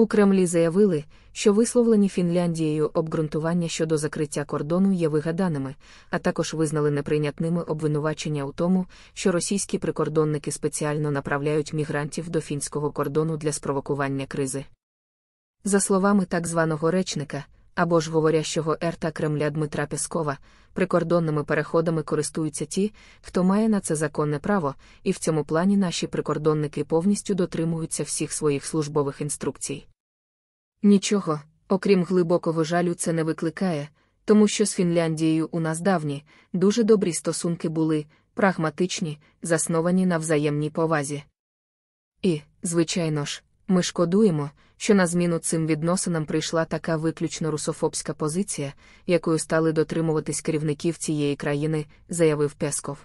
У Кремлі заявили, що висловлені Фінляндією обґрунтування щодо закриття кордону є вигаданими, а також визнали неприйнятними обвинувачення у тому, що російські прикордонники спеціально направляють мігрантів до фінського кордону для спровокування кризи. За словами так званого речника, або ж говорящого Ерта Кремля Дмитра Пескова, прикордонними переходами користуються ті, хто має на це законне право, і в цьому плані наші прикордонники повністю дотримуються всіх своїх службових інструкцій. Нічого, окрім глибокого жалю, це не викликає, тому що з Фінляндією у нас давні, дуже добрі стосунки були, прагматичні, засновані на взаємній повазі. І, звичайно ж, ми шкодуємо, що на зміну цим відносинам прийшла така виключно русофобська позиція, якою стали дотримуватись керівників цієї країни, заявив Песков.